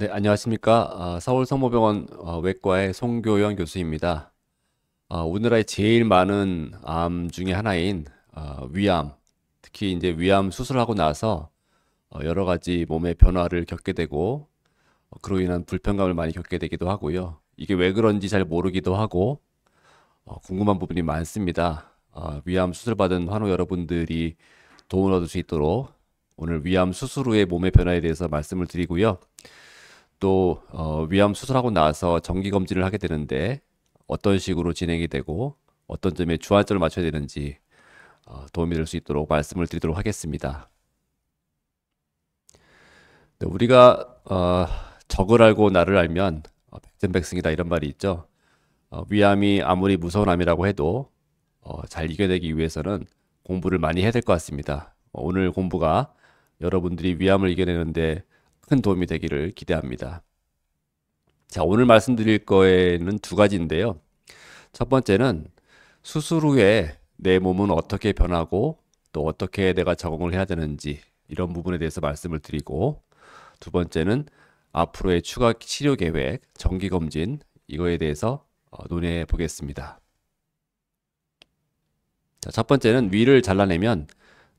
네, 안녕하십니까. 어, 서울성모병원 어, 외과의 송교영 교수입니다. 어, 오늘의 제일 많은 암 중에 하나인 위암, 특히 이제 위암 수술하고 나서 여러 가지 몸의 변화를 겪게 되고 그로 인한 불편감을 많이 겪게 되기도 하고요. 이게 왜 그런지 잘 모르기도 하고 궁금한 부분이 많습니다. 위암 수술 받은 환우 여러분들이 도움을 얻을 수 있도록 오늘 위암 수술 후의 몸의 변화에 대해서 말씀을 드리고요. 또 어, 위암 수술하고 나서 정기 검진을 하게 되는데 어떤 식으로 진행이 되고 어떤 점에 주안점을 맞춰야 되는지 어, 도움이 될 수 있도록 말씀을 드리도록 하겠습니다. 네, 우리가 어, 적을 알고 나를 알면 어, 백전백승이다 이런 말이 있죠. 어, 위암이 아무리 무서운 암이라고 해도 어, 잘 이겨내기 위해서는 공부를 많이 해야 될 것 같습니다. 어, 오늘 공부가 여러분들이 위암을 이겨내는데 큰 도움이 되기를 기대합니다. 자, 오늘 말씀드릴 거에는 두 가지인데요. 첫 번째는 수술 후에 내 몸은 어떻게 변하고 또 어떻게 내가 적응을 해야 되는지 이런 부분에 대해서 말씀을 드리고 두 번째는 앞으로의 추가 치료 계획, 정기 검진 이거에 대해서 어, 논의해 보겠습니다. 자, 첫 번째는 위를 잘라내면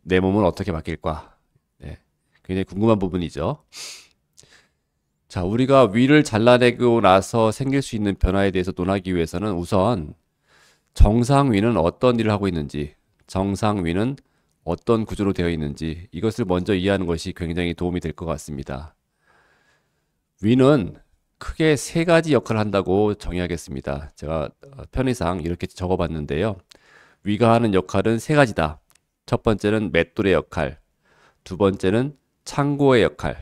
내 몸은 어떻게 바뀔까? 네, 굉장히 궁금한 부분이죠. 자, 우리가 위를 잘라내고 나서 생길 수 있는 변화에 대해서 논하기 위해서는 우선 정상위는 어떤 일을 하고 있는지, 정상위는 어떤 구조로 되어 있는지 이것을 먼저 이해하는 것이 굉장히 도움이 될 것 같습니다. 위는 크게 세 가지 역할을 한다고 정의하겠습니다. 제가 어, 편의상 이렇게 적어봤는데요. 위가 하는 역할은 세 가지다. 첫 번째는 맷돌의 역할, 두 번째는 창고의 역할,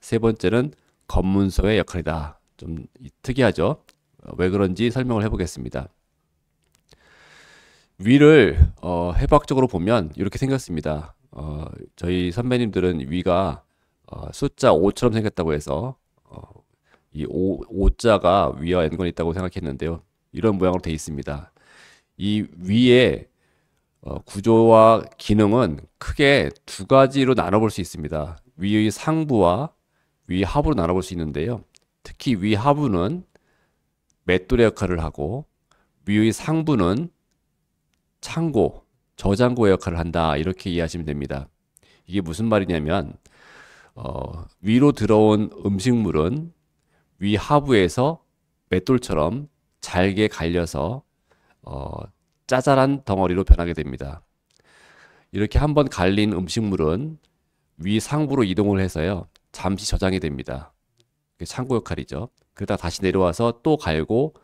세 번째는 검문소의 역할이다. 좀 특이하죠? 어, 왜 그런지 설명을 해보겠습니다. 위를 어, 해박적으로 보면 이렇게 생겼습니다. 어, 저희 선배님들은 위가 어, 숫자 5처럼 생겼다고 해서 어, 이 5, 5자가 위와 연관이 있다고 생각했는데요. 이런 모양으로 되어 있습니다. 이 위의 어, 구조와 기능은 크게 두 가지로 나눠볼 수 있습니다. 위의 상부와 위하부로 나눠볼 수 있는데요. 특히 위하부는 맷돌의 역할을 하고 위의 상부는 창고, 저장고의 역할을 한다 이렇게 이해하시면 됩니다. 이게 무슨 말이냐면 어, 위로 들어온 음식물은 위하부에서 맷돌처럼 잘게 갈려서 어, 짜잘한 덩어리로 변하게 됩니다. 이렇게 한번 갈린 음식물은 위상부로 이동을 해서요. 잠시 저장이 됩니다. 창고 역할이죠. 그러다 다시 내려와서 또 갈고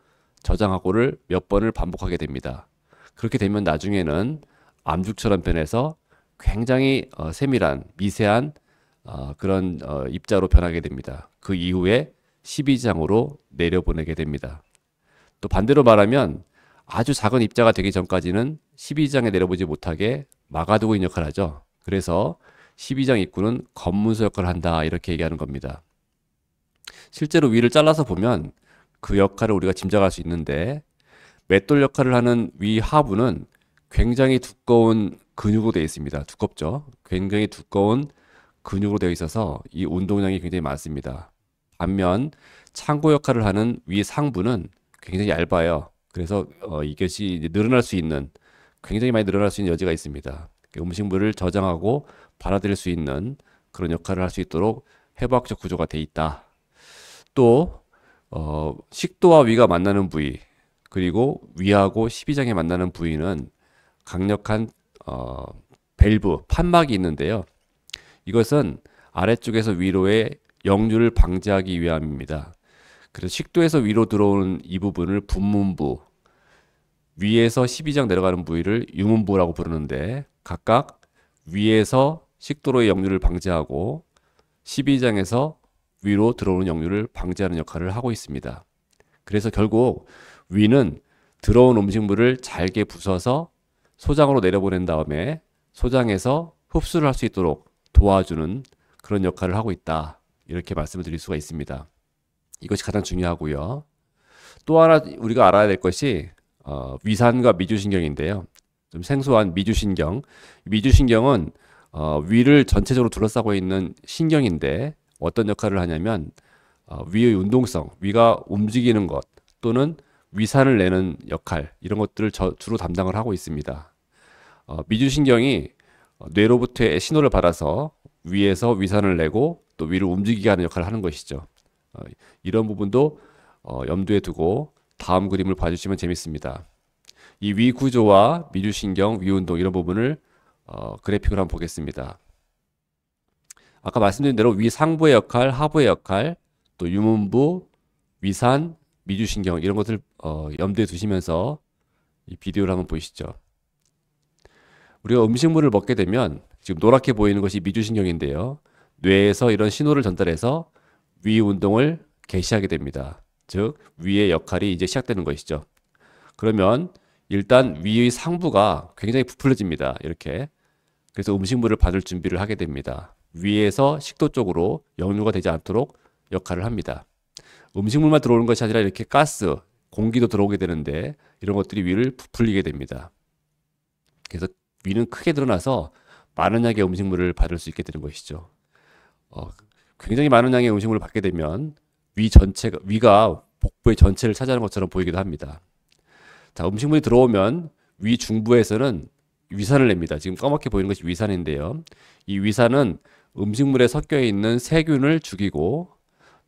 저장하고를 몇 번을 반복하게 됩니다. 그렇게 되면 나중에는 암죽처럼 변해서 굉장히 어, 세밀한 미세한 어, 그런 어, 입자로 변하게 됩니다. 그 이후에 12장으로 내려보내게 됩니다. 또 반대로 말하면 아주 작은 입자가 되기 전까지는 12장에 내려보지 못하게 막아두고 있는 역할을 하죠. 그래서 12장 입구는 검문소 역할을 한다 이렇게 얘기하는 겁니다. 실제로 위를 잘라서 보면 그 역할을 우리가 짐작할 수 있는데 맷돌 역할을 하는 위 하부는 굉장히 두꺼운 근육으로 되어 있습니다. 두껍죠? 굉장히 두꺼운 근육으로 되어 있어서 이 운동량이 굉장히 많습니다. 반면 창고 역할을 하는 위 상부는 굉장히 얇아요. 그래서 어, 이것이 늘어날 수 있는 굉장히 많이 늘어날 수 있는 여지가 있습니다. 음식물을 저장하고 받아들일 수 있는 그런 역할을 할 수 있도록 해부학적 구조가 돼 있다. 또 어, 식도와 위가 만나는 부위 그리고 위하고 십이장에 만나는 부위는 강력한 어, 밸브 판막이 있는데요. 이것은 아래쪽에서 위로의 역류를 방지하기 위함입니다. 그래서 식도에서 위로 들어오는 이 부분을 분문부, 위에서 12장 내려가는 부위를 유문부라고 부르는데 각각 위에서 식도로의 역류를 방지하고 12장에서 위로 들어오는 역류를 방지하는 역할을 하고 있습니다. 그래서 결국 위는 들어온 음식물을 잘게 부숴서 소장으로 내려보낸 다음에 소장에서 흡수를 할 수 있도록 도와주는 그런 역할을 하고 있다. 이렇게 말씀을 드릴 수가 있습니다. 이것이 가장 중요하고요. 또 하나 우리가 알아야 될 것이 어, 위산과 미주신경인데요. 좀 생소한 미주신경. 미주신경은 어, 위를 전체적으로 둘러싸고 있는 신경인데 어떤 역할을 하냐면 어, 위의 운동성, 위가 움직이는 것 또는 위산을 내는 역할 이런 것들을 저, 주로 담당을 하고 있습니다. 어, 미주신경이 뇌로부터의 신호를 받아서 위에서 위산을 내고 또 위를 움직이게 하는 역할을 하는 것이죠. 어, 이런 부분도 어, 염두에 두고 다음 그림을 봐주시면 재밌습니다. 이 위 구조와 미주신경, 위운동 이런 부분을 어, 그래픽을 한번 보겠습니다. 아까 말씀드린 대로 위상부의 역할, 하부의 역할, 또 유문부, 위산, 미주신경 이런 것을 어, 염두에 두시면서 이 비디오를 한번 보시죠. 우리가 음식물을 먹게 되면 지금 노랗게 보이는 것이 미주신경인데요. 뇌에서 이런 신호를 전달해서 위 운동을 개시하게 됩니다. 즉 위의 역할이 이제 시작되는 것이죠. 그러면 일단 위의 상부가 굉장히 부풀려집니다. 이렇게 그래서 음식물을 받을 준비를 하게 됩니다. 위에서 식도 쪽으로 역류가 되지 않도록 역할을 합니다. 음식물만 들어오는 것이 아니라 이렇게 가스, 공기도 들어오게 되는데 이런 것들이 위를 부풀리게 됩니다. 그래서 위는 크게 드러나서 많은 양의 음식물을 받을 수 있게 되는 것이죠. 어, 굉장히 많은 양의 음식물을 받게 되면 위 전체가 위가 복부의 전체를 차지하는 것처럼 보이기도 합니다. 자, 음식물이 들어오면 위 중부에서는 위산을 냅니다. 지금 까맣게 보이는 것이 위산인데요. 이 위산은 음식물에 섞여 있는 세균을 죽이고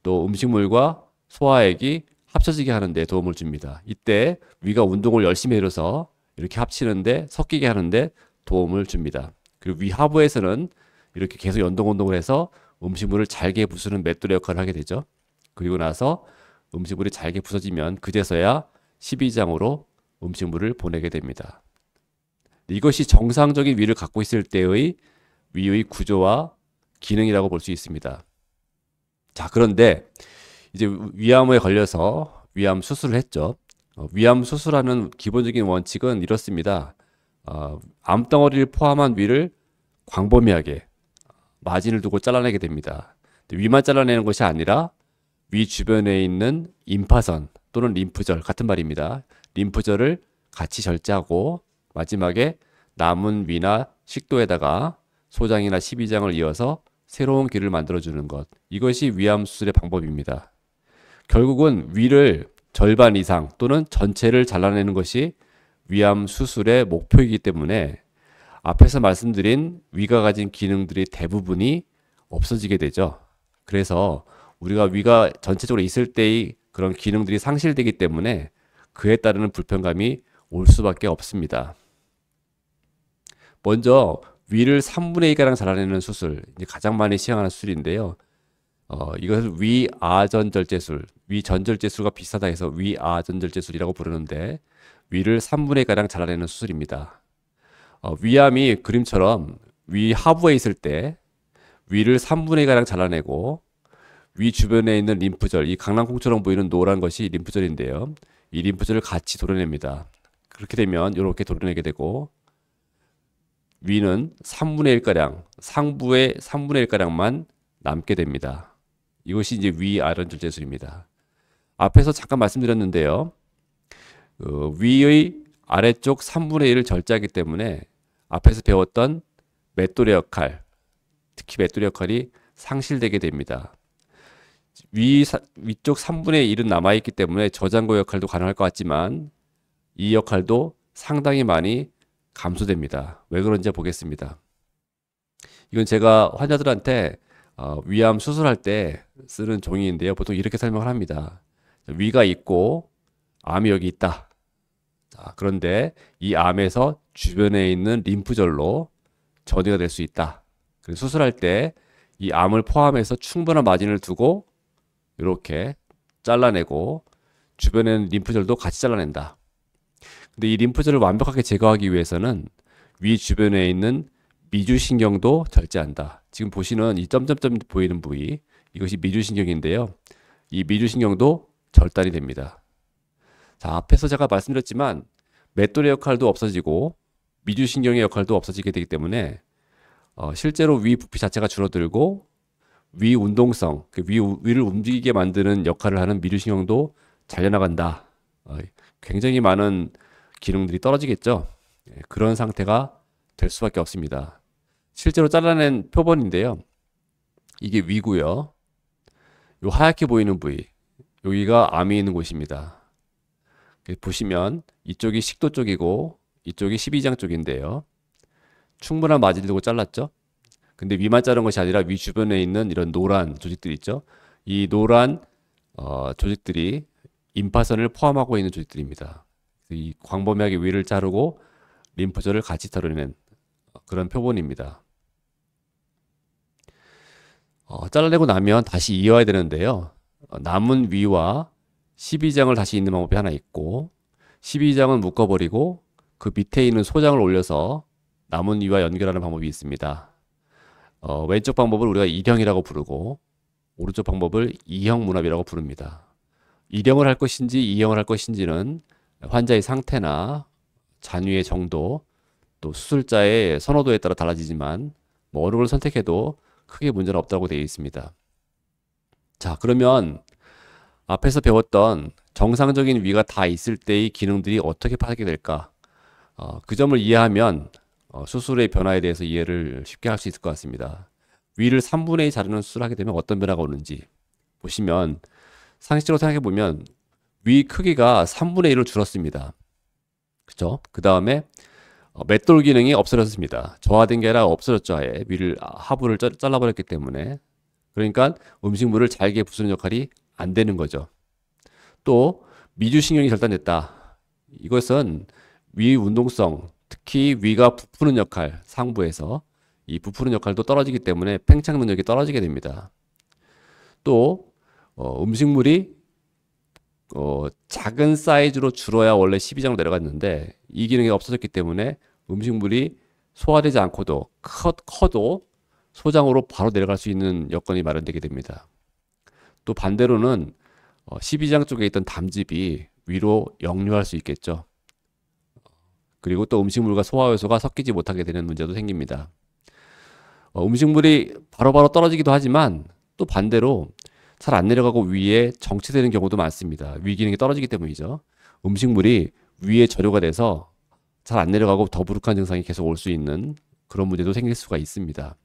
또 음식물과 소화액이 합쳐지게 하는데 도움을 줍니다. 이때 위가 운동을 열심히 해서 줘 이렇게 합치는데 섞이게 하는데 도움을 줍니다. 그리고 위하부에서는 이렇게 계속 연동 운동을 해서 음식물을 잘게 부수는 맷돌의 역할을 하게 되죠. 그리고 나서 음식물이 잘게 부서지면 그제서야 12장으로 음식물을 보내게 됩니다. 이것이 정상적인 위를 갖고 있을 때의 위의 구조와 기능이라고 볼 수 있습니다. 자, 그런데 이제 위암에 걸려서 위암 수술을 했죠. 어, 위암 수술하는 기본적인 원칙은 이렇습니다. 어, 암덩어리를 포함한 위를 광범위하게 마진을 두고 잘라내게 됩니다. 위만 잘라내는 것이 아니라 위 주변에 있는 임파선 또는 림프절 같은 말입니다. 림프절을 같이 절제하고 마지막에 남은 위나 식도에다가 소장이나 12장을 이어서 새로운 기를 만들어주는 것. 이것이 위암 수술의 방법입니다. 결국은 위를 절반 이상 또는 전체를 잘라내는 것이 위암 수술의 목표이기 때문에 앞에서 말씀드린 위가 가진 기능들이 대부분이 없어지게 되죠. 그래서 우리가 위가 전체적으로 있을 때의 그런 기능들이 상실되기 때문에 그에 따르는 불편감이 올 수밖에 없습니다. 먼저 위를 3분의 2가량 잘라내는 수술, 이제 가장 많이 시행하는 수술인데요. 어, 이것은 위아전절제술, 위전절제술과 비슷하다 해서 위아전절제술이라고 부르는데 위를 3분의 1가량 잘라내는 수술입니다. 어, 위암이 그림처럼 위 하부에 있을 때 위를 3분의 1가량 잘라내고 위 주변에 있는 림프절, 이 강낭콩처럼 보이는 노란 것이 림프절인데요. 이 림프절을 같이 도려냅니다. 그렇게 되면 이렇게 도려내게 되고 위는 3분의 1가량, 상부의 3분의 1가량만 남게 됩니다. 이것이 이제 위아런 절제술입니다. 앞에서 잠깐 말씀드렸는데요. 어, 위의 아래쪽 3분의 1을 절제하기 때문에 앞에서 배웠던 맷돌의 역할, 특히 맷돌의 역할이 상실되게 됩니다. 위, 사, 위쪽 3분의 1은 남아있기 때문에 저장고 역할도 가능할 것 같지만 이 역할도 상당히 많이 감소됩니다. 왜 그런지 보겠습니다. 이건 제가 환자들한테 어, 위암 수술할 때 쓰는 종이인데요. 보통 이렇게 설명을 합니다. 위가 있고 암이 여기 있다. 자, 그런데 이 암에서 주변에 있는 림프절로 전이가 될 수 있다. 그래서 수술할 때 이 암을 포함해서 충분한 마진을 두고 이렇게 잘라내고 주변에 있는 림프절도 같이 잘라낸다. 근데 이 림프절을 완벽하게 제거하기 위해서는 위 주변에 있는 미주신경도 절제한다. 지금 보시는 이 점점점 보이는 부위 이것이 미주신경인데요. 이 미주신경도 절단이 됩니다. 자 앞에서 제가 말씀드렸지만 맷돌의 역할도 없어지고 미주신경의 역할도 없어지게 되기 때문에 어, 실제로 위 부피 자체가 줄어들고 위 운동성, 그 위, 위를 움직이게 만드는 역할을 하는 미주신경도 잘려나간다. 어, 굉장히 많은 기름들이 떨어지겠죠. 예, 그런 상태가 될 수밖에 없습니다. 실제로 잘라낸 표본인데요. 이게 위고요. 요 하얗게 보이는 부위, 여기가 암이 있는 곳입니다. 그 보시면 이쪽이 식도 쪽이고 이쪽이 12장 쪽인데요. 충분한 마진으로 잘랐죠. 근데 위만 자른 것이 아니라 위 주변에 있는 이런 노란 조직들 이 있죠. 이 노란 어, 조직들이 임파선을 포함하고 있는 조직들입니다. 그 이 광범위하게 위를 자르고 림프절을 같이 털어내는 그런 표본입니다. 어, 잘라내고 나면 다시 이어야 되는데요. 어, 남은 위와 12장을 다시 있는 방법이 하나 있고 12장은 묶어버리고 그 밑에 있는 소장을 올려서 남은 위와 연결하는 방법이 있습니다. 어, 왼쪽 방법을 우리가 일형이라고 부르고 오른쪽 방법을 이형 문합이라고 부릅니다. 일형을 할 것인지 이형을 할 것인지는 환자의 상태나 잔유의 정도 또 수술자의 선호도에 따라 달라지지만 뭐 어느 걸 선택해도 크게 문제는 없다고 되어 있습니다. 자 그러면 앞에서 배웠던 정상적인 위가 다 있을 때의 기능들이 어떻게 파괴될까 어, 그 점을 이해하면 어, 수술의 변화에 대해서 이해를 쉽게 할 수 있을 것 같습니다. 위를 3분의 2 자르는 수술을 하게 되면 어떤 변화가 오는지 보시면 상식적으로 생각해 보면 위 크기가 3분의 1을 줄었습니다. 그쵸? 그 다음에 어, 맷돌 기능이 없어졌습니다. 저하된 게 아니라 없어졌죠. 아예 위를 아, 하부를 짜, 잘라버렸기 때문에 그러니까 음식물을 잘게 부수는 역할이 안 되는 거죠. 또 미주신경이 절단됐다. 이것은 위 운동성, 특히 위가 부푸는 역할, 상부에서 이 부푸는 역할도 떨어지기 때문에 팽창 능력이 떨어지게 됩니다. 또 어, 음식물이 어, 작은 사이즈로 줄어야 원래 12장으로 내려갔는데 이 기능이 없어졌기 때문에 음식물이 소화되지 않고도 커, 커도 소장으로 바로 내려갈 수 있는 여건이 마련되게 됩니다. 또 반대로는 12장 어, 쪽에 있던 담즙이 위로 역류할 수 있겠죠. 그리고 또 음식물과 소화효소가 섞이지 못하게 되는 문제도 생깁니다. 어, 음식물이 바로바로 바로 떨어지기도 하지만 또 반대로 잘안 내려가고 위에 정체되는 경우도 많습니다. 위 기능이 떨어지기 때문이죠. 음식물이 위에 저류가 돼서 잘 안 내려가고 더부룩한 증상이 계속 올 수 있는 그런 문제도 생길 수가 있습니다.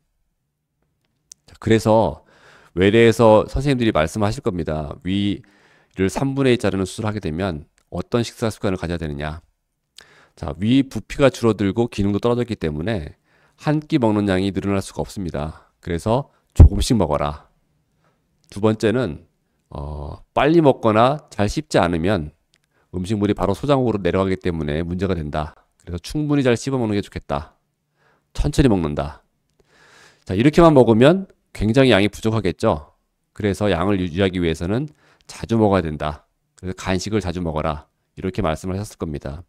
그래서 외래에서 선생님들이 말씀하실 겁니다. 위를 3분의 1자르는 수술을 하게 되면 어떤 식사 습관을 가져야 되느냐. 자, 위 부피가 줄어들고 기능도 떨어졌기 때문에 한 끼 먹는 양이 늘어날 수가 없습니다. 그래서 조금씩 먹어라. 두 번째는 어, 빨리 먹거나 잘 씹지 않으면 음식물이 바로 소장으로 내려가기 때문에 문제가 된다. 그래서 충분히 잘 씹어 먹는 게 좋겠다. 천천히 먹는다. 자, 이렇게만 먹으면 굉장히 양이 부족하겠죠. 그래서 양을 유지하기 위해서는 자주 먹어야 된다. 그래서 간식을 자주 먹어라. 이렇게 말씀을 하셨을 겁니다.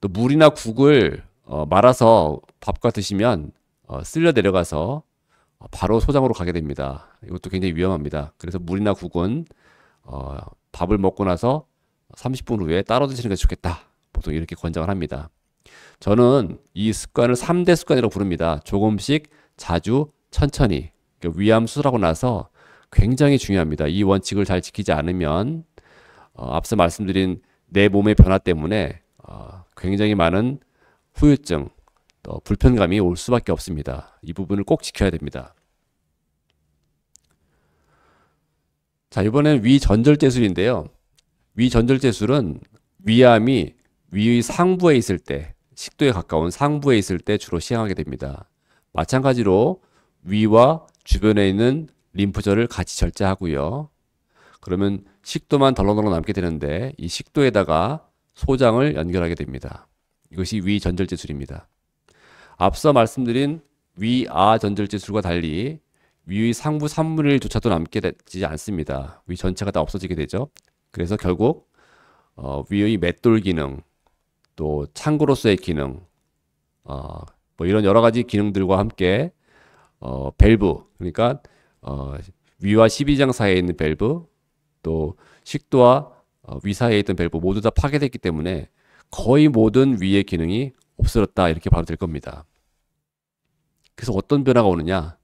또 물이나 국을 어, 말아서 밥과 드시면 어, 쓸려 내려가서 어, 바로 소장으로 가게 됩니다. 이것도 굉장히 위험합니다. 그래서 물이나 국은 어, 밥을 먹고 나서 30분 후에 따로 드시는 게 좋겠다. 보통 이렇게 권장을 합니다. 저는 이 습관을 3대 습관이라고 부릅니다. 조금씩, 자주, 천천히. 그러니까 위암 수술하고 나서 굉장히 중요합니다. 이 원칙을 잘 지키지 않으면 어, 앞서 말씀드린 내 몸의 변화 때문에 어, 굉장히 많은 후유증, 어, 불편감이 올 수밖에 없습니다. 이 부분을 꼭 지켜야 됩니다. 자, 이번엔 위전절제술인데요. 위전절제술은 위암이 위의 상부에 있을 때, 식도에 가까운 상부에 있을 때 주로 시행하게 됩니다. 마찬가지로 위와 주변에 있는 림프절을 같이 절제하고요. 그러면 식도만 덜렁덜렁 남게 되는데 이 식도에다가 소장을 연결하게 됩니다. 이것이 위전절제술입니다. 앞서 말씀드린 위아 전절지술과 달리 위의 상부 3분의 1조차도 남게 되지 않습니다. 위 전체가 다 없어지게 되죠. 그래서 결국 어, 위의 맷돌 기능, 또 창고로서의 기능, 어, 뭐 이런 여러 가지 기능들과 함께 어, 밸브, 그러니까 어, 위와 12장 사이에 있는 밸브, 또 식도와 어, 위 사이에 있던 밸브 모두 다 파괴됐기 때문에 거의 모든 위의 기능이 없어졌다 이렇게 봐도 될 겁니다. 그래서 어떤 변화가 오느냐?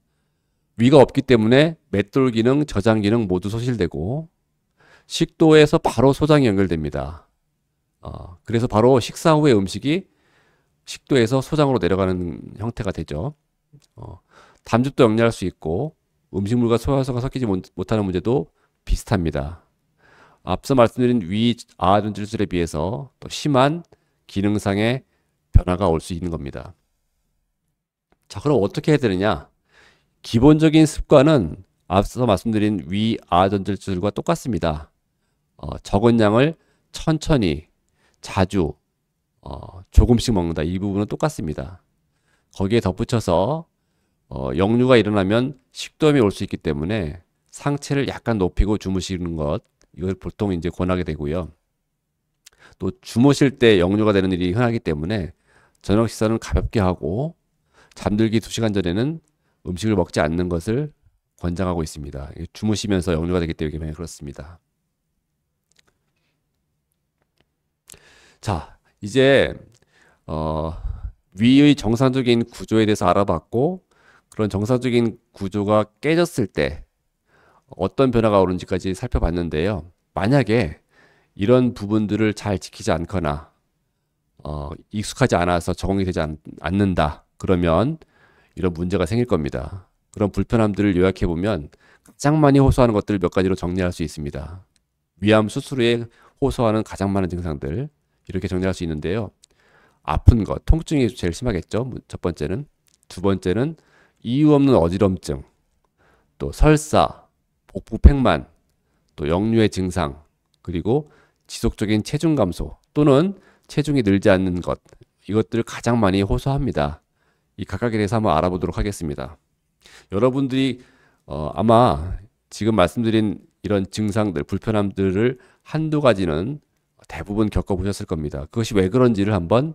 위가 없기 때문에 맷돌 기능, 저장 기능 모두 소실되고 식도에서 바로 소장이 연결됩니다. 어, 그래서 바로 식사 후에 음식이 식도에서 소장으로 내려가는 형태가 되죠. 어, 담즙도 역리할수 있고 음식물과 소화효소가 섞이지 못하는 문제도 비슷합니다. 앞서 말씀드린 위, 아, 전질술에 비해서 또 심한 기능상의 변화가 올 수 있는 겁니다. 자, 그럼 어떻게 해야 되느냐? 기본적인 습관은 앞서 말씀드린 위아 전절줄과 똑같습니다. 어, 적은 양을 천천히, 자주, 어, 조금씩 먹는다. 이 부분은 똑같습니다. 거기에 덧붙여서 어, 역류가 일어나면 식도염이 올 수 있기 때문에 상체를 약간 높이고 주무시는 것 이걸 보통 이제 권하게 되고요. 또 주무실 때 역류가 되는 일이 흔하기 때문에 저녁 식사는 가볍게 하고 잠들기 2시간 전에는 음식을 먹지 않는 것을 권장하고 있습니다. 주무시면서 역류가 되기 때문에 그렇습니다. 자, 이제 어, 위의 정상적인 구조에 대해서 알아봤고 그런 정상적인 구조가 깨졌을 때 어떤 변화가 오는지까지 살펴봤는데요. 만약에 이런 부분들을 잘 지키지 않거나 어, 익숙하지 않아서 적응이 되지 않, 않는다. 그러면 이런 문제가 생길 겁니다. 그런 불편함들을 요약해 보면 가장 많이 호소하는 것들을 몇 가지로 정리할 수 있습니다. 위암 수술에 호소하는 가장 많은 증상들 이렇게 정리할 수 있는데요. 아픈 것, 통증이 제일 심하겠죠. 첫 번째는 두 번째는 이유 없는 어지럼증, 또 설사, 복부 팽만, 또 역류의 증상, 그리고 지속적인 체중 감소 또는 체중이 늘지 않는 것 이것들을 가장 많이 호소합니다. 이 각각에 대해서 한번 알아보도록 하겠습니다. 여러분들이 어, 아마 지금 말씀드린 이런 증상들 불편함들을 한두 가지는 대부분 겪어보셨을 겁니다. 그것이 왜 그런지를 한번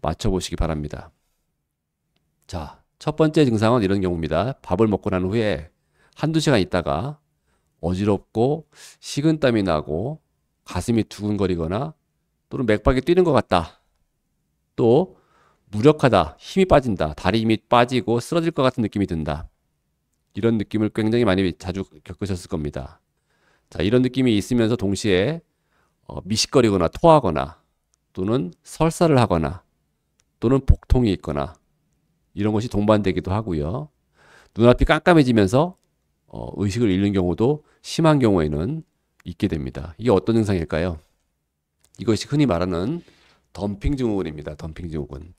맞춰보시기 바랍니다. 자, 첫 번째 증상은 이런 경우입니다. 밥을 먹고 난 후에 한두 시간 있다가 어지럽고 식은땀이 나고 가슴이 두근거리거나 또는 맥박이 뛰는 것 같다. 또 무력하다, 힘이 빠진다, 다리 힘이 빠지고 쓰러질 것 같은 느낌이 든다. 이런 느낌을 굉장히 많이 자주 겪으셨을 겁니다. 자, 이런 느낌이 있으면서 동시에 어, 미식거리거나 토하거나 또는 설사를 하거나 또는 복통이 있거나 이런 것이 동반되기도 하고요. 눈앞이 깜깜해지면서 어, 의식을 잃는 경우도 심한 경우에는 있게 됩니다. 이게 어떤 증상일까요? 이것이 흔히 말하는 덤핑 증후군입니다. 덤핑 증후군.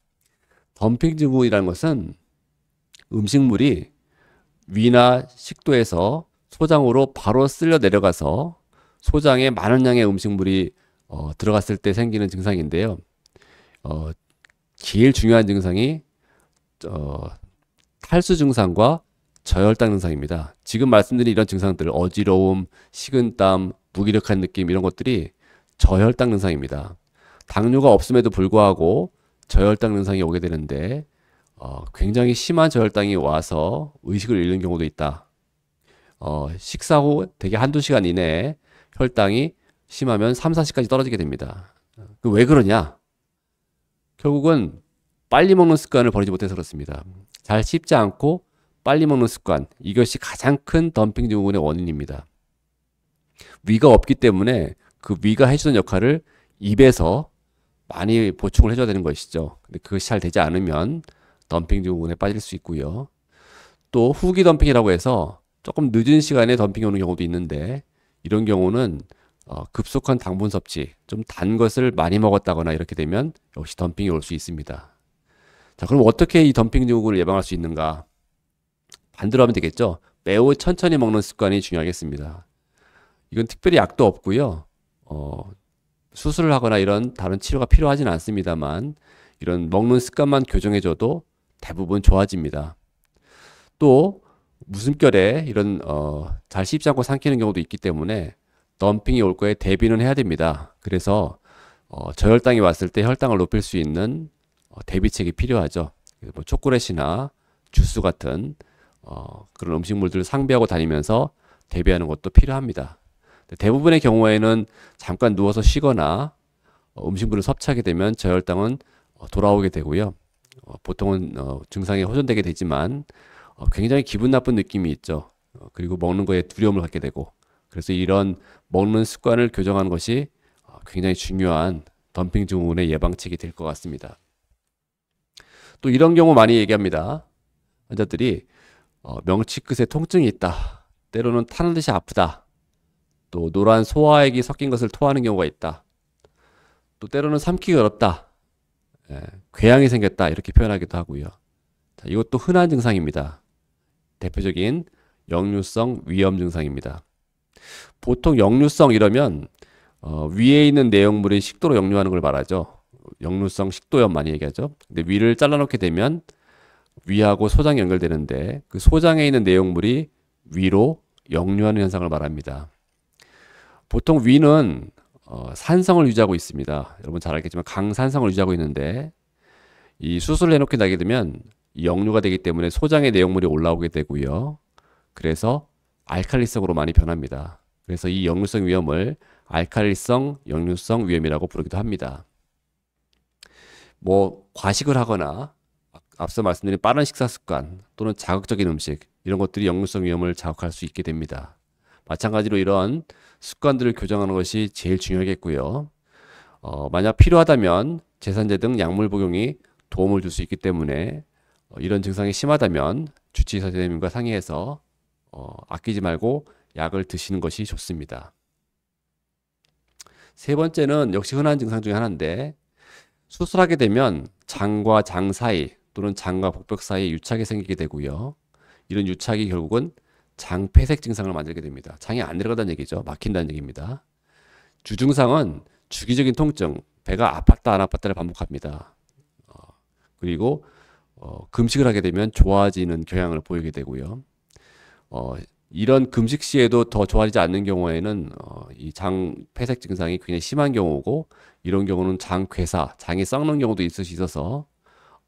덤핑 증후군이라는 것은 음식물이 위나 식도에서 소장으로 바로 쓸려 내려가서 소장에 많은 양의 음식물이 어, 들어갔을 때 생기는 증상인데요. 어, 제일 중요한 증상이 어, 탈수 증상과 저혈당 증상입니다. 지금 말씀드린 이런 증상들 어지러움, 식은땀, 무기력한 느낌 이런 것들이 저혈당 증상입니다. 당뇨가 없음에도 불구하고 저혈당 증상이 오게 되는데 어, 굉장히 심한 저혈당이 와서 의식을 잃는 경우도 있다. 어, 식사 후 대개 한두 시간 이내에 혈당이 심하면 3, 4시까지 떨어지게 됩니다. 그 왜 그러냐? 결국은 빨리 먹는 습관을 버리지 못해서 그렇습니다. 잘 씹지 않고 빨리 먹는 습관. 이것이 가장 큰 덤핑 증후군의 원인입니다. 위가 없기 때문에 그 위가 해주는 역할을 입에서 많이 보충을 해줘야 되는 것이죠. 근데 그것이 잘 되지 않으면 덤핑 증후군에 빠질 수 있고요. 또 후기 덤핑이라고 해서 조금 늦은 시간에 덤핑이 오는 경우도 있는데 이런 경우는 어, 급속한 당분 섭취, 좀 단 것을 많이 먹었다거나 이렇게 되면 역시 덤핑이 올 수 있습니다. 자, 그럼 어떻게 이 덤핑 증후군을 예방할 수 있는가? 반대로 하면 되겠죠. 매우 천천히 먹는 습관이 중요하겠습니다. 이건 특별히 약도 없고요. 어, 수술을 하거나 이런 다른 치료가 필요하진 않습니다만 이런 먹는 습관만 교정해줘도 대부분 좋아집니다. 또무슨결에 이런 어, 잘 씹지 않고 삼키는 경우도 있기 때문에 덤핑이 올 거에 대비는 해야 됩니다. 그래서 어, 저혈당이 왔을 때 혈당을 높일 수 있는 어, 대비책이 필요하죠. 뭐 초콜릿이나 주스 같은 어, 그런 음식물들을 상비하고 다니면서 대비하는 것도 필요합니다. 네, 대부분의 경우에는 잠깐 누워서 쉬거나 어, 음식물을 섭취하게 되면 저혈당은 어, 돌아오게 되고요. 어, 보통은 증상이 호전되게 되지만 굉장히 기분 나쁜 느낌이 있죠. 그리고 먹는 거에 두려움을 갖게 되고 그래서 이런 먹는 습관을 교정하는 것이 굉장히 중요한 덤핑 증후군의 예방책이 될 것 같습니다. 또 이런 경우 많이 얘기합니다. 환자들이 명치 끝에 통증이 있다. 때로는 타는 듯이 아프다. 또 노란 소화액이 섞인 것을 토하는 경우가 있다. 또 때로는 삼키기 어렵다. 예, 괴양이 생겼다 이렇게 표현하기도 하고요. 자, 이것도 흔한 증상입니다. 대표적인 역류성 위염 증상입니다. 보통 역류성 이러면 어, 위에 있는 내용물이 식도로 역류하는 걸 말하죠. 역류성 식도염 많이 얘기하죠. 근데 위를 잘라놓게 되면 위하고 소장이 연결되는데 그 소장에 있는 내용물이 위로 역류하는 현상을 말합니다. 보통 위는 어, 산성을 유지하고 있습니다. 여러분 잘 알겠지만 강산성을 유지하고 있는데 이 수술을 해놓게 나게 되면 역류가 되기 때문에 소장의 내용물이 올라오게 되고요. 그래서 알칼리성으로 많이 변합니다. 그래서 이 역류성 위험을 알칼리성 역류성 위험이라고 부르기도 합니다. 뭐 과식을 하거나 앞서 말씀드린 빠른 식사 습관 또는 자극적인 음식 이런 것들이 역류성 위험을 자극할 수 있게 됩니다. 마찬가지로 이런 습관들을 교정하는 것이 제일 중요하겠고요. 어, 만약 필요하다면 재산제 등 약물 복용이 도움을 줄 수 있기 때문에 어, 이런 증상이 심하다면 주치의사 선생님과 상의해서 어, 아끼지 말고 약을 드시는 것이 좋습니다. 세 번째는 역시 흔한 증상 중에 하나인데 수술하게 되면 장과 장 사이 또는 장과 복벽 사이에 유착이 생기게 되고요. 이런 유착이 결국은 장폐색 증상을 만들게 됩니다. 장이 안들어간다는 얘기죠. 막힌다는 얘기입니다. 주증상은 주기적인 통증, 배가 아팠다 안 아팠다를 반복합니다. 어, 그리고 어, 금식을 하게 되면 좋아지는 경향을 보이게 되고요. 어, 이런 금식 시에도 더 좋아지지 않는 경우에는 어, 이 장폐색 증상이 굉장히 심한 경우고 이런 경우는 장괴사, 장이 썩는 경우도 있을 수 있어서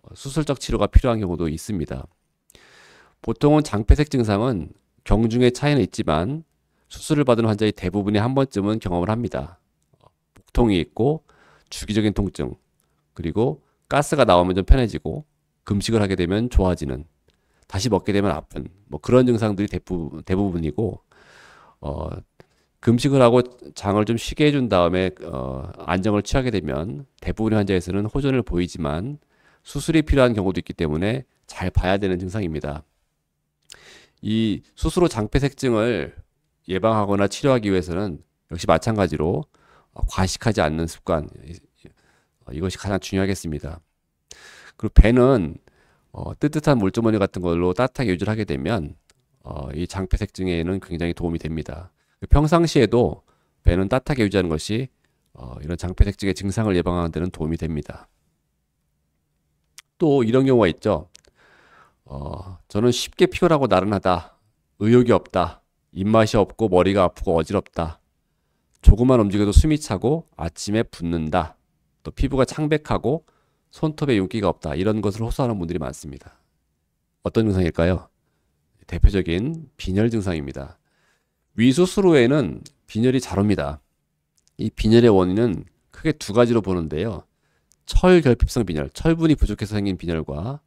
어, 수술적 치료가 필요한 경우도 있습니다. 보통은 장폐색 증상은 경중의 차이는 있지만 수술을 받은 환자의 대부분이 한 번쯤은 경험을 합니다. 복통이 있고 주기적인 통증 그리고 가스가 나오면 좀 편해지고 금식을 하게 되면 좋아지는 다시 먹게 되면 아픈 뭐 그런 증상들이 대부, 대부분이고 어, 금식을 하고 장을 좀 쉬게 해준 다음에 어, 안정을 취하게 되면 대부분의 환자에서는 호전을 보이지만 수술이 필요한 경우도 있기 때문에 잘 봐야 되는 증상입니다. 이 스스로 장폐색증을 예방하거나 치료하기 위해서는 역시 마찬가지로 어, 과식하지 않는 습관 어, 이것이 가장 중요하겠습니다. 그리고 배는 어, 뜨뜻한 물주머니 같은 걸로 따뜻하게 유지를 하게 되면 어, 이 장폐색증에는 굉장히 도움이 됩니다. 평상시에도 배는 따뜻하게 유지하는 것이 어, 이런 장폐색증의 증상을 예방하는 데는 도움이 됩니다. 또 이런 경우가 있죠. 어, 저는 쉽게 피곤하고 나른하다. 의욕이 없다. 입맛이 없고 머리가 아프고 어지럽다. 조금만 움직여도 숨이 차고 아침에 붓는다. 또 피부가 창백하고 손톱에 윤기가 없다. 이런 것을 호소하는 분들이 많습니다. 어떤 증상일까요? 대표적인 빈혈 증상입니다. 위수술 후에는 빈혈이 잘 옵니다. 이 빈혈의 원인은 크게 두 가지로 보는데요. 철결핍성 빈혈, 철분이 부족해서 생긴 빈혈과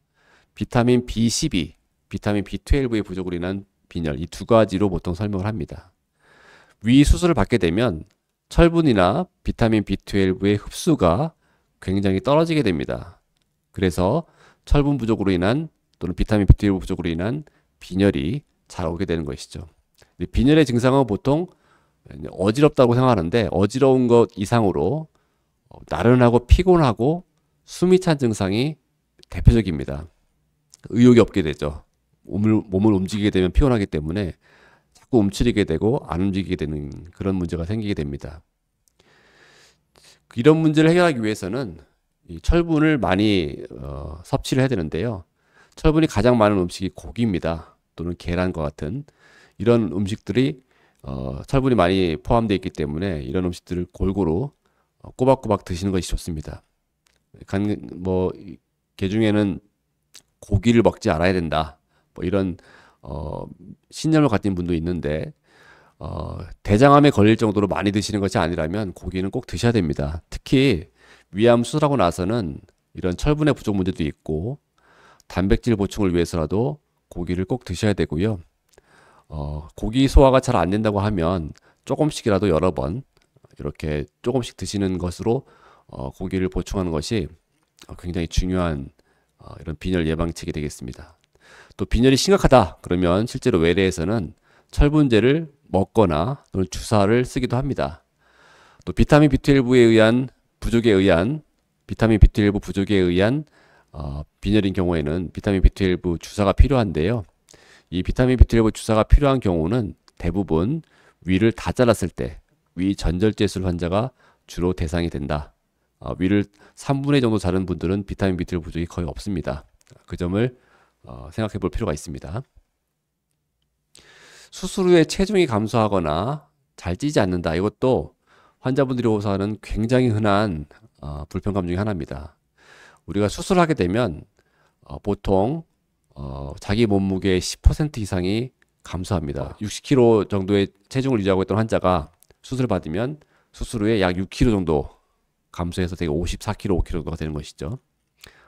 비타민 B12, 비타민 B12의 부족으로 인한 빈혈 이 두 가지로 보통 설명을 합니다. 위 수술을 받게 되면 철분이나 비타민 B12의 흡수가 굉장히 떨어지게 됩니다. 그래서 철분 부족으로 인한 또는 비타민 B12 부족으로 인한 빈혈이 잘 오게 되는 것이죠. 빈혈의 증상은 보통 어지럽다고 생각하는데 어지러운 것 이상으로 어, 나른하고 피곤하고 숨이 찬 증상이 대표적입니다. 의욕이 없게 되죠. 몸을, 몸을 움직이게 되면 피곤하기 때문에 자꾸 움츠리게 되고 안 움직이게 되는 그런 문제가 생기게 됩니다. 이런 문제를 해결하기 위해서는 이 철분을 많이 어, 섭취를 해야 되는데요. 철분이 가장 많은 음식이 고기입니다. 또는 계란과 같은 이런 음식들이 어, 철분이 많이 포함되어 있기 때문에 이런 음식들을 골고루 어, 꼬박꼬박 드시는 것이 좋습니다. 간, 뭐, 개 중에는 고기를 먹지 않아야 된다. 뭐 이런 어, 신념을 갖는 분도 있는데 어, 대장암에 걸릴 정도로 많이 드시는 것이 아니라면 고기는 꼭 드셔야 됩니다. 특히 위암 수술하고 나서는 이런 철분의 부족 문제도 있고 단백질 보충을 위해서라도 고기를 꼭 드셔야 되고요. 어, 고기 소화가 잘 안 된다고 하면 조금씩이라도 여러 번 이렇게 조금씩 드시는 것으로 어, 고기를 보충하는 것이 굉장히 중요한 어, 이런 빈혈 예방책이 되겠습니다. 또 빈혈이 심각하다 그러면 실제로 외래에서는 철분제를 먹거나 또는 주사를 쓰기도 합니다. 또 비타민 B12에 의한 부족에 의한 비타민 B12 부족에 의한 어, 빈혈인 경우에는 비타민 B12 주사가 필요한데요. 이 비타민 B12 주사가 필요한 경우는 대부분 위를 다 잘랐을 때 위 전절제술 환자가 주로 대상이 된다. 어, 위를 3분의 2 정도 자른 분들은 비타민 B2 부족이 거의 없습니다. 그 점을 어, 생각해 볼 필요가 있습니다. 수술 후에 체중이 감소하거나 잘 찌지 않는다. 이것도 환자분들이 호소 하는 굉장히 흔한 어, 불편감 중의 하나입니다. 우리가 수술하게 되면 어, 보통 어, 자기 몸무게의 10% 이상이 감소합니다. 60kg 정도의 체중을 유지하고 있던 환자가 수술을 받으면 수술 후에 약 6kg 정도 감소해서 되게 54kg, 5kg 가 되는 것이죠.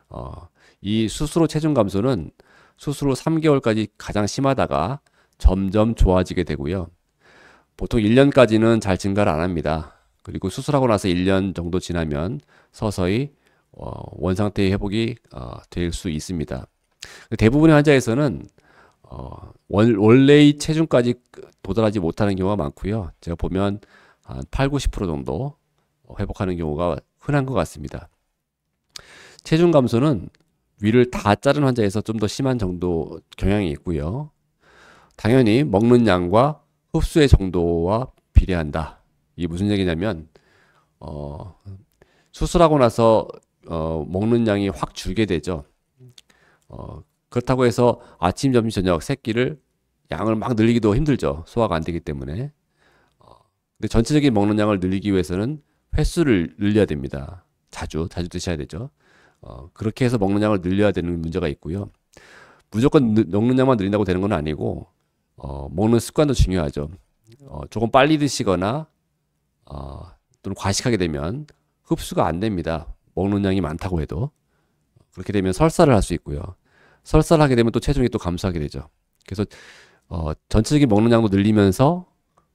어, 이 스스로 체중 감소는 스스로 3개월까지 가장 심하다가 점점 좋아지게 되고요. 보통 1년까지는 잘 증가를 안 합니다. 그리고 수술하고 나서 1년 정도 지나면 서서히 어, 원상태의 회복이 어, 될 수 있습니다. 대부분의 환자에서는 어, 원, 원래의 체중까지 그 도달하지 못하는 경우가 많고요. 제가 보면 한 8, 90% 정도 회복하는 경우가 흔한 것 같습니다. 체중 감소는 위를 다 자른 환자에서 좀 더 심한 정도 경향이 있고요. 당연히 먹는 양과 흡수의 정도와 비례한다. 이게 무슨 얘기냐면 어, 수술하고 나서 어, 먹는 양이 확 줄게 되죠. 어, 그렇다고 해서 아침, 점심, 저녁 세 끼를 양을 막 늘리기도 힘들죠. 소화가 안 되기 때문에. 어, 근데 전체적인 먹는 양을 늘리기 위해서는 횟수를 늘려야 됩니다. 자주 자주 드셔야 되죠. 어, 그렇게 해서 먹는 양을 늘려야 되는 문제가 있고요. 무조건 느, 먹는 양만 늘린다고 되는 건 아니고 어, 먹는 습관도 중요하죠. 어, 조금 빨리 드시거나 어, 또는 과식하게 되면 흡수가 안 됩니다. 먹는 양이 많다고 해도 그렇게 되면 설사를 할 수 있고요. 설사를 하게 되면 또 체중이 또 감소하게 되죠. 그래서 어, 전체적인 먹는 양도 늘리면서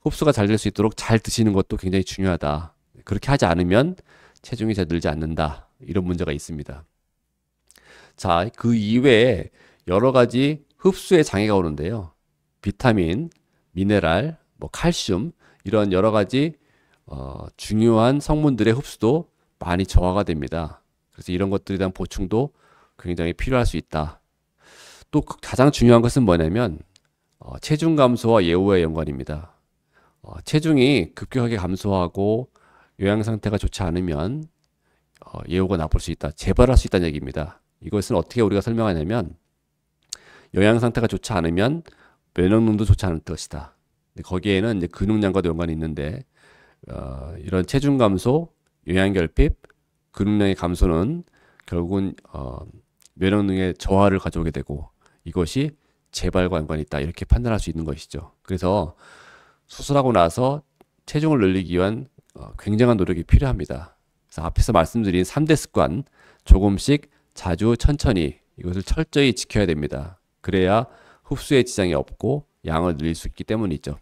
흡수가 잘 될 수 있도록 잘 드시는 것도 굉장히 중요하다. 그렇게 하지 않으면 체중이 잘 늘지 않는다. 이런 문제가 있습니다. 자, 그 이외에 여러 가지 흡수에 장애가 오는데요. 비타민, 미네랄, 뭐 칼슘 이런 여러 가지 어, 중요한 성분들의 흡수도 많이 저하가 됩니다. 그래서 이런 것들에 대한 보충도 굉장히 필요할 수 있다. 또 그 가장 중요한 것은 뭐냐면 어, 체중 감소와 예후의 연관입니다. 어, 체중이 급격하게 감소하고 요양 상태가 좋지 않으면 어, 예후가 나쁠 수 있다. 재발할 수 있다는 얘기입니다. 이것은 어떻게 우리가 설명하냐면 요양 상태가 좋지 않으면 면역능도 좋지 않을 것이다. 거기에는 이제 근육량과도 연관이 있는데 어, 이런 체중 감소, 요양 결핍, 근육량의 감소는 결국은 어, 면역능의 저하를 가져오게 되고 이것이 재발과 연관이 있다 이렇게 판단할 수 있는 것이죠. 그래서 수술하고 나서 체중을 늘리기 위한 어, 굉장한 노력이 필요합니다. 그래서 앞에서 말씀드린 3대 습관 조금씩 자주 천천히 이것을 철저히 지켜야 됩니다. 그래야 흡수에 지장이 없고 양을 늘릴 수 있기 때문이죠.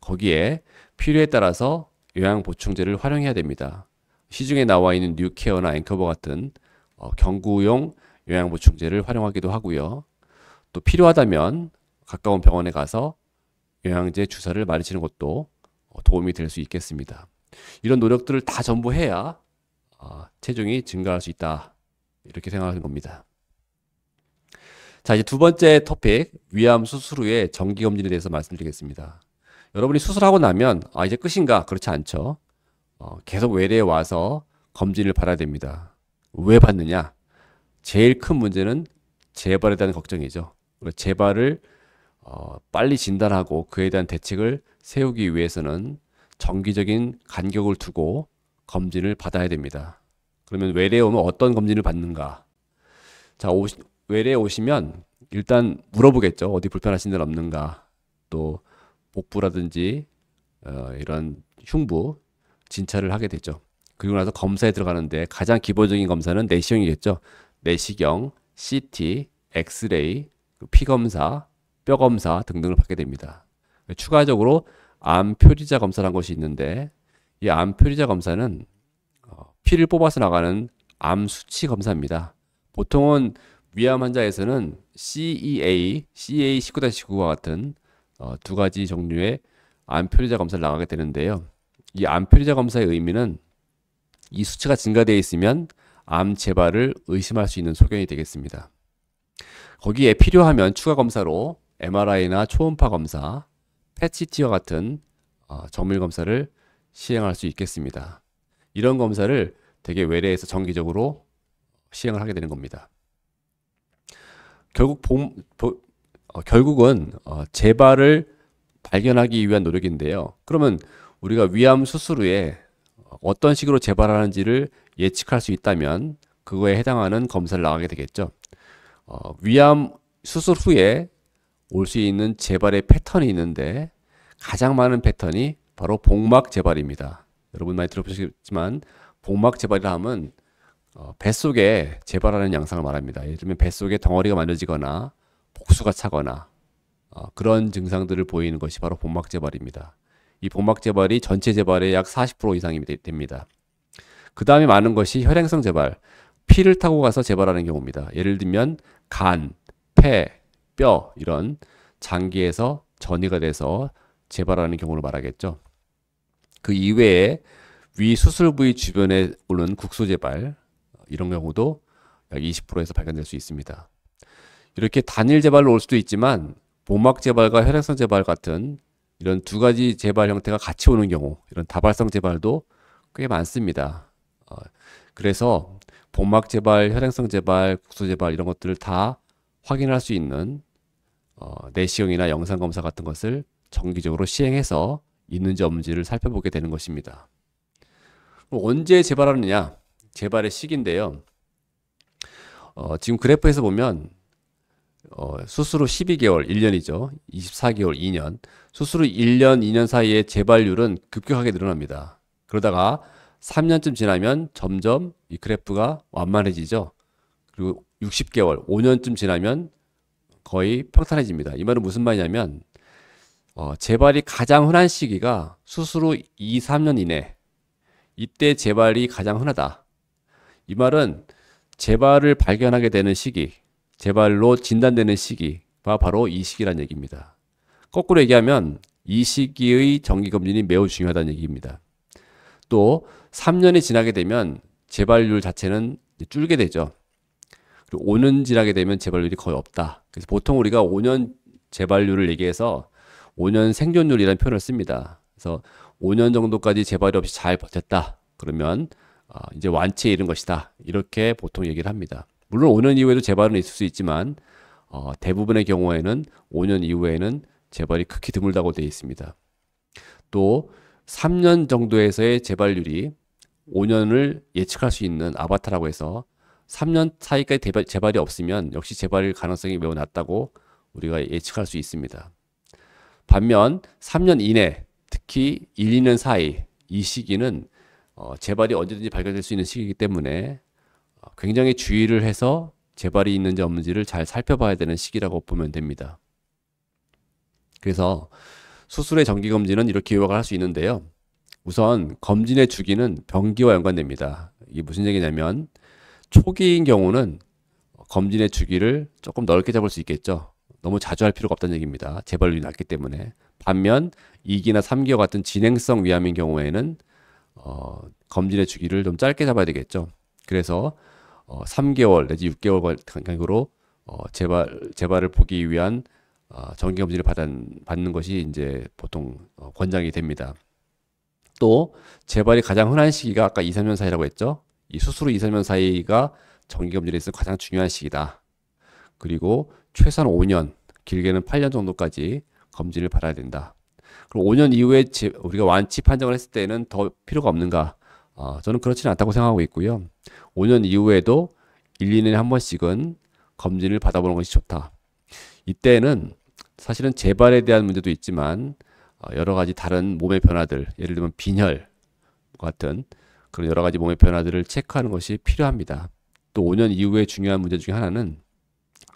거기에 필요에 따라서 요양 보충제를 활용해야 됩니다. 시중에 나와 있는 뉴케어나 앵커버 같은 어, 경구용 요양 보충제를 활용하기도 하고요. 또 필요하다면 가까운 병원에 가서 요양제 주사를 맞으시는 것도 어, 도움이 될 수 있겠습니다. 이런 노력들을 다 전부 해야 어, 체중이 증가할 수 있다. 이렇게 생각하는 겁니다. 자, 이제 두 번째 토픽, 위암 수술 후의 정기검진에 대해서 말씀드리겠습니다. 여러분이 수술하고 나면, 아, 이제 끝인가? 그렇지 않죠. 어, 계속 외래에 와서 검진을 받아야 됩니다. 왜 받느냐? 제일 큰 문제는 재발에 대한 걱정이죠. 재발을 어, 빨리 진단하고 그에 대한 대책을 세우기 위해서는 정기적인 간격을 두고 검진을 받아야 됩니다. 그러면 외래에 오면 어떤 검진을 받는가? 자, 오시, 외래에 오시면 일단 물어보겠죠. 어디 불편하신 데 없는가? 또 복부라든지 어, 이런 흉부 진찰을 하게 되죠. 그리고 나서 검사에 들어가는데 가장 기본적인 검사는 내시경이겠죠. 내시경, CT, 엑스레이, 피 검사, 뼈 검사 등등을 받게 됩니다. 추가적으로 암 표리자 검사란 것이 있는데 이 암 표리자 검사는 어, 피를 뽑아서 나가는 암 수치 검사입니다. 보통은 위암 환자에서는 CEA, CA19-9와 같은 어, 두 가지 종류의 암 표리자 검사를 나가게 되는데요. 이 암 표리자 검사의 의미는 이 수치가 증가되어 있으면 암 재발을 의심할 수 있는 소견이 되겠습니다. 거기에 필요하면 추가 검사로 MRI나 초음파 검사, 패치티어 같은 어, 정밀 검사를 시행할 수 있겠습니다. 이런 검사를 대개 외래에서 정기적으로 시행을 하게 되는 겁니다. 결국 봄, 보, 어, 결국은 어, 재발을 발견하기 위한 노력인데요. 그러면 우리가 위암 수술 후에 어떤 식으로 재발하는지를 예측할 수 있다면 그거에 해당하는 검사를 나가게 되겠죠. 어, 위암 수술 후에 올수 있는 재발의 패턴이 있는데 가장 많은 패턴이 바로 복막 재발입니다. 여러분 많이 들어보셨지만 복막 재발이라 하면 어, 뱃속에 재발하는 양상을 말합니다. 예를 들면 뱃속에 덩어리가 만들어지거나 복수가 차거나 어, 그런 증상들을 보이는 것이 바로 복막 재발입니다. 이 복막 재발이 전체 재발의 약 40% 이상이 됩니다. 그 다음에 많은 것이 혈행성 재발, 피를 타고 가서 재발하는 경우입니다. 예를 들면 간, 폐, 뼈 이런 장기에서 전이가 돼서 재발하는 경우를 말하겠죠. 그 이외에 위 수술 부위 주변에 오는 국소 재발 이런 경우도 약 20%에서 발견될 수 있습니다. 이렇게 단일 재발로 올 수도 있지만 보막 재발과 혈액성 재발 같은 이런 두 가지 재발 형태가 같이 오는 경우 이런 다발성 재발도 꽤 많습니다. 어, 그래서 보막 재발, 혈액성 재발, 국소 재발 이런 것들을 다 확인할 수 있는 어, 내시경이나 영상 검사 같은 것을 정기적으로 시행해서 있는지 없는지를 살펴보게 되는 것입니다. 뭐 언제 재발하느냐? 재발의 시기인데요. 어, 지금 그래프에서 보면 어, 수술 후 12개월, 1년이죠. 24개월, 2년. 수술 후 1년, 2년 사이에 재발률은 급격하게 늘어납니다. 그러다가 3년쯤 지나면 점점 이 그래프가 완만해지죠. 그리고 60개월, 5년쯤 지나면 거의 평탄해집니다. 이 말은 무슨 말이냐면 어, 재발이 가장 흔한 시기가 수술 후 2, 3년 이내 이때 재발이 가장 흔하다. 이 말은 재발을 발견하게 되는 시기, 재발로 진단되는 시기가 바로 이 시기란 얘기입니다. 거꾸로 얘기하면 이 시기의 정기검진이 매우 중요하다는 얘기입니다. 또 3년이 지나게 되면 재발률 자체는 줄게 되죠. 그리고 5년 지나게 되면 재발률이 거의 없다. 그래서 보통 우리가 5년 재발률을 얘기해서 5년 생존율이라는 표현을 씁니다. 그래서 5년 정도까지 재발이 없이 잘 버텼다. 그러면 어, 이제 완치에 이른 것이다. 이렇게 보통 얘기를 합니다. 물론 5년 이후에도 재발은 있을 수 있지만 어, 대부분의 경우에는 5년 이후에는 재발이 극히 드물다고 되어 있습니다. 또 3년 정도에서의 재발률이 5년을 예측할 수 있는 아바타라고 해서 3년 사이까지 대발, 재발이 없으면 역시 재발일 가능성이 매우 낮다고 우리가 예측할 수 있습니다. 반면 3년 이내, 특히 1, 2년 사이 이 시기는 어, 재발이 언제든지 발견될 수 있는 시기이기 때문에 어, 굉장히 주의를 해서 재발이 있는지 없는지를 잘 살펴봐야 되는 시기라고 보면 됩니다. 그래서 수술의 정기검진은 이렇게 요약을 할 수 있는데요. 우선 검진의 주기는 병기와 연관됩니다. 이게 무슨 얘기냐면 초기인 경우는 검진의 주기를 조금 넓게 잡을 수 있겠죠. 너무 자주 할 필요가 없다는 얘기입니다. 재발률이 낮기 때문에. 반면 2기나 3기와 같은 진행성 위암인 경우에는 어, 검진의 주기를 좀 짧게 잡아야 되겠죠. 그래서 어, 3개월 내지 6개월 간격으로 어, 재발 재발을 보기 위한 어, 정기 검진을 받은, 받는 것이 이제 보통 어, 권장이 됩니다. 또 재발이 가장 흔한 시기가 아까 2, 3년 사이라고 했죠. 이수술료 이설명 사이가 정기검진에 있어 서 가장 중요한 시기다. 그리고 최소한 5년, 길게는 8년 정도까지 검진을 받아야 된다. 그럼 5년 이후에 우리가 완치 판정을 했을 때는 더 필요가 없는가? 어, 저는 그렇지는 않다고 생각하고 있고요. 5년 이후에도 1, 2년에 한 번씩은 검진을 받아보는 것이 좋다. 이때는 사실은 재발에 대한 문제도 있지만 어, 여러 가지 다른 몸의 변화들, 예를 들면 빈혈 같은 그런 여러 가지 몸의 변화들을 체크하는 것이 필요합니다. 또 5년 이후에 중요한 문제 중에 하나는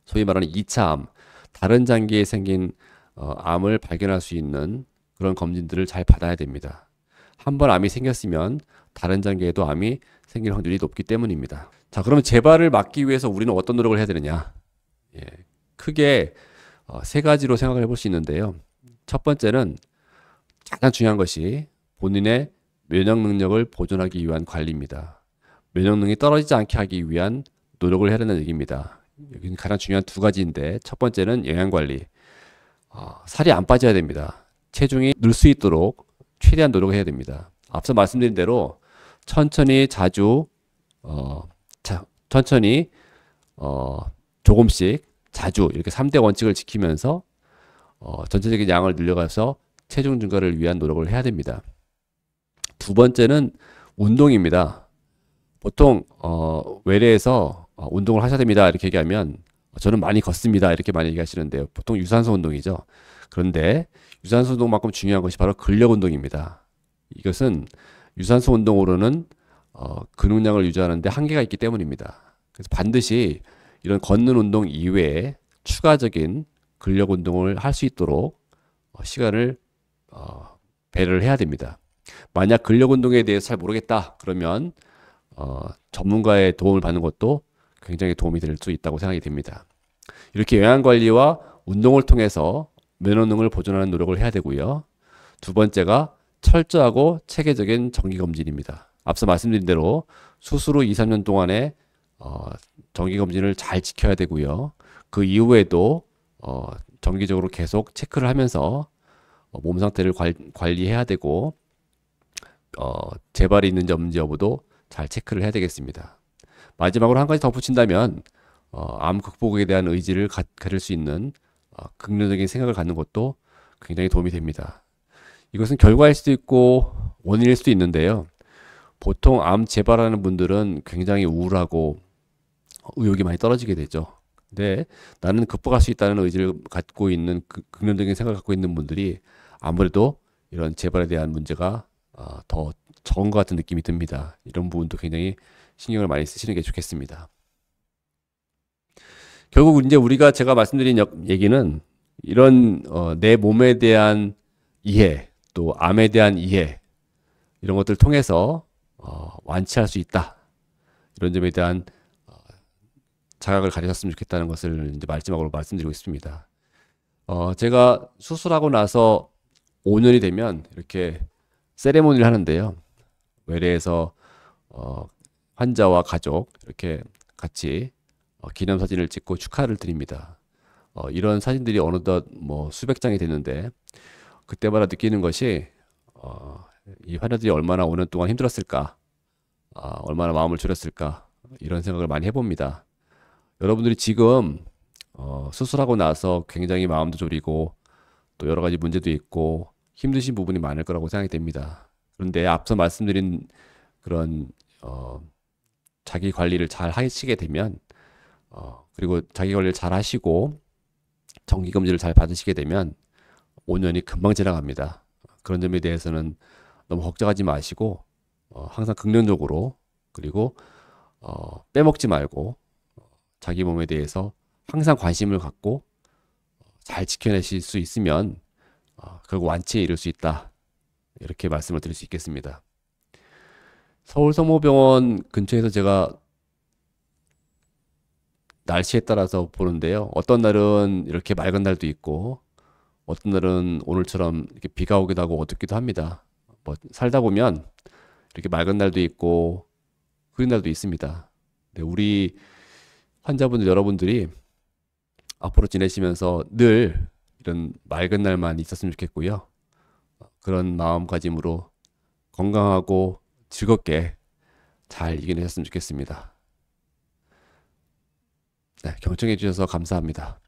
소위 말하는 2차 암, 다른 장기에 생긴 어, 암을 발견할 수 있는 그런 검진들을 잘 받아야 됩니다. 한 번 암이 생겼으면 다른 장기에도 암이 생길 확률이 높기 때문입니다. 자, 그러면 재발을 막기 위해서 우리는 어떤 노력을 해야 되느냐? 예, 크게 어, 세 가지로 생각을 해볼 수 있는데요. 첫 번째는 가장 중요한 것이 본인의 면역 능력을 보존하기 위한 관리입니다. 면역 능력이 떨어지지 않게 하기 위한 노력을 해야 된다는 얘기입니다. 여기는 가장 중요한 두 가지인데 첫 번째는 영양 관리. 어, 살이 안 빠져야 됩니다. 체중이 늘 수 있도록 최대한 노력을 해야 됩니다. 앞서 말씀드린 대로 천천히 자주 어, 자, 천천히 어, 조금씩 자주 이렇게 3대 원칙을 지키면서 어, 전체적인 양을 늘려가서 체중 증가를 위한 노력을 해야 됩니다. 두 번째는 운동입니다. 보통 어, 외래에서 어, 운동을 하셔야 됩니다 이렇게 얘기하면 저는 많이 걷습니다 이렇게 많이 얘기하시는데요. 보통 유산소 운동이죠. 그런데 유산소 운동만큼 중요한 것이 바로 근력 운동입니다. 이것은 유산소 운동으로는 어, 근육량을 유지하는데 한계가 있기 때문입니다. 그래서 반드시 이런 걷는 운동 이외에 추가적인 근력 운동을 할 수 있도록 어, 시간을 어, 배를 해야 됩니다. 만약 근력 운동에 대해서 잘 모르겠다 그러면 어, 전문가의 도움을 받는 것도 굉장히 도움이 될 수 있다고 생각이 됩니다. 이렇게 영양 관리와 운동을 통해서 면허능을 보존하는 노력을 해야 되고요. 두 번째가 철저하고 체계적인 정기 검진입니다. 앞서 말씀드린 대로 수술 후 2, 3년 동안에 어, 정기 검진을 잘 지켜야 되고요. 그 이후에도 어, 정기적으로 계속 체크를 하면서 어, 몸 상태를 관, 리해야 되고 어, 재발이 있는지 없는지 여부도 잘 체크를 해야 되겠습니다. 마지막으로 한 가지 덧붙인다면 어, 암 극복에 대한 의지를 가, 가질 수 있는 어, 긍정적인 생각을 갖는 것도 굉장히 도움이 됩니다. 이것은 결과일 수도 있고 원인일 수도 있는데요. 보통 암 재발하는 분들은 굉장히 우울하고 의욕이 많이 떨어지게 되죠. 근데 나는 극복할 수 있다는 의지를 갖고 있는 긍정적인 생각을 갖고 있는 분들이 아무래도 이런 재발에 대한 문제가 어, 더 적은 것 같은 느낌이 듭니다. 이런 부분도 굉장히 신경을 많이 쓰시는 게 좋겠습니다. 결국 이제 우리가 제가 말씀드린 얘기는 이런 어, 내 몸에 대한 이해 또 암에 대한 이해 이런 것들 통해서 어, 완치할 수 있다 이런 점에 대한 자각을 가지셨으면 좋겠다는 것을 이제 마지막으로 말씀드리고 있습니다. 어, 제가 수술하고 나서 5년이 되면 이렇게 세레모니를 하는데요. 외래에서 어, 환자와 가족 이렇게 같이 어, 기념사진을 찍고 축하를 드립니다. 어, 이런 사진들이 어느덧 뭐 수백 장이 됐는데 그때마다 느끼는 것이 어, 이 환자들이 얼마나 오년 동안 힘들었을까 아, 얼마나 마음을 졸였을까 이런 생각을 많이 해봅니다. 여러분들이 지금 어, 수술하고 나서 굉장히 마음도 졸이고 또 여러 가지 문제도 있고 힘드신 부분이 많을 거라고 생각이 됩니다. 그런데 앞서 말씀드린 그런 어, 자기 관리를 잘 하시게 되면 어, 그리고 자기 관리를 잘 하시고 정기 검진을 잘 받으시게 되면 5년이 금방 지나갑니다. 그런 점에 대해서는 너무 걱정하지 마시고 어, 항상 긍정적으로 그리고 어, 빼먹지 말고 어, 자기 몸에 대해서 항상 관심을 갖고 잘 지켜내실 수 있으면 결국 아, 완치에 이를 수 있다. 이렇게 말씀을 드릴 수 있겠습니다. 서울성모병원 근처에서 제가 날씨에 따라서 보는데요. 어떤 날은 이렇게 맑은 날도 있고, 어떤 날은 오늘처럼 이렇게 비가 오기도 하고 어둡기도 합니다. 뭐 살다 보면 이렇게 맑은 날도 있고 흐린 날도 있습니다. 네, 우리 환자분들 여러분들이 앞으로 지내시면서 늘 이런 맑은 날만 있었으면 좋겠고요. 그런 마음가짐으로 건강하고 즐겁게 잘 이겨내셨으면 좋겠습니다. 네, 경청해 주셔서 감사합니다.